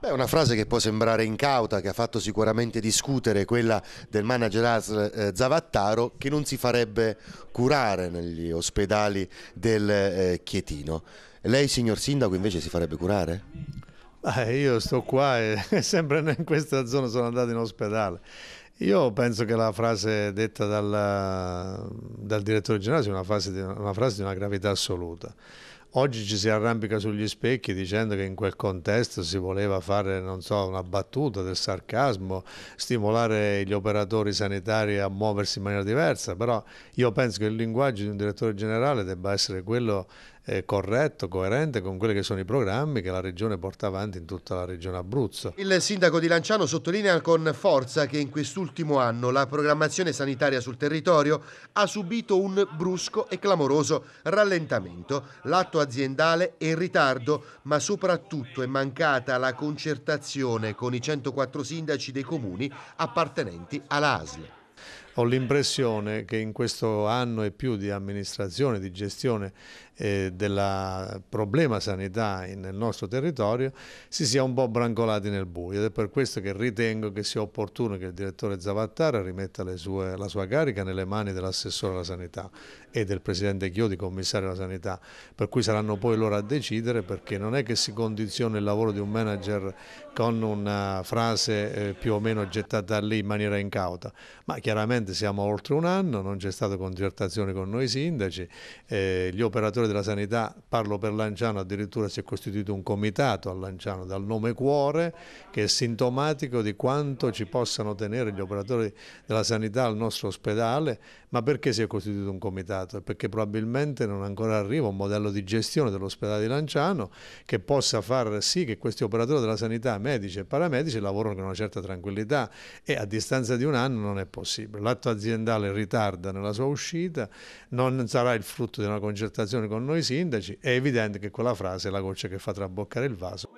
Beh, una frase che può sembrare incauta, che ha fatto sicuramente discutere quella del manager ASL eh, Zavattaro, che non si farebbe curare negli ospedali del eh, Chietino. Lei, signor Sindaco, invece si farebbe curare? Ah, io sto qua e sempre in questa zona sono andato in ospedale io penso che la frase detta dal, dal direttore generale sia una frase, di, una frase di una gravità assoluta. Oggi ci si arrampica sugli specchi dicendo che in quel contesto si voleva fare, non so, una battuta del sarcasmo, stimolare gli operatori sanitari a muoversi in maniera diversa, però io penso che il linguaggio di un direttore generale debba essere quello eh, corretto, coerente con quelli che sono i programmi che la Regione porta avanti in tutta la Regione Abruzzo. Il sindaco di Lanciano sottolinea con forza che in quest'ultimo nell'ultimo anno la programmazione sanitaria sul territorio ha subito un brusco e clamoroso rallentamento. L'atto aziendale è in ritardo, ma soprattutto è mancata la concertazione con i 104 sindaci dei comuni appartenenti alla ASL. Ho l'impressione che in questo anno e più di amministrazione, di gestione eh, del problema sanità nel nostro territorio si sia un po' brancolati nel buio ed è per questo che ritengo che sia opportuno che il direttore Zavattara rimetta sue, la sua carica nelle mani dell'assessore alla sanità e del presidente Chiodi, commissario alla sanità, per cui saranno poi loro a decidere perché non è che si condiziona il lavoro di un manager con una frase eh, più o meno gettata lì in maniera incauta, ma chiaramente praticamente siamo oltre un anno, non c'è stata concertazione con noi sindaci, eh, gli operatori della sanità, parlo per Lanciano, addirittura si è costituito un comitato a Lanciano dal nome Cuore che è sintomatico di quanto ci possano tenere gli operatori della sanità al nostro ospedale, ma perché si è costituito un comitato? Perché probabilmente non ancora arriva un modello di gestione dell'ospedale di Lanciano che possa far sì che questi operatori della sanità, medici e paramedici, lavorino con una certa tranquillità e a distanza di un anno non è possibile. La l'atto aziendale ritarda nella sua uscita, non sarà il frutto di una concertazione con noi sindaci, è evidente che quella frase è la goccia che fa traboccare il vaso.